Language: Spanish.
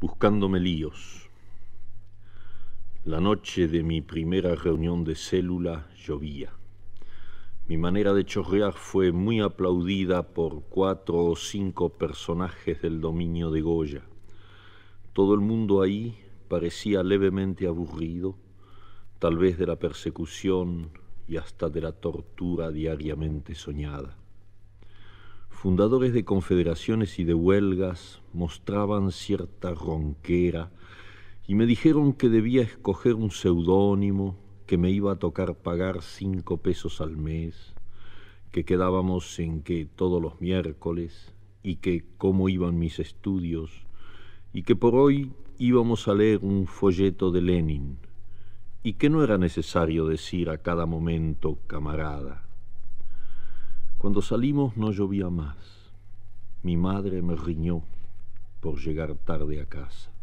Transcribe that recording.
buscándome líos. La noche de mi primera reunión de célula llovía. Mi manera de chorrear fue muy aplaudida por cuatro o cinco personajes del dominio de Goya. Todo el mundo ahí parecía levemente aburrido, tal vez de la persecución y hasta de la tortura diariamente soñada fundadores de confederaciones y de huelgas mostraban cierta ronquera y me dijeron que debía escoger un seudónimo, que me iba a tocar pagar cinco pesos al mes, que quedábamos en que todos los miércoles y que cómo iban mis estudios y que por hoy íbamos a leer un folleto de Lenin y que no era necesario decir a cada momento camarada cuando salimos no llovía más. Mi madre me riñó por llegar tarde a casa.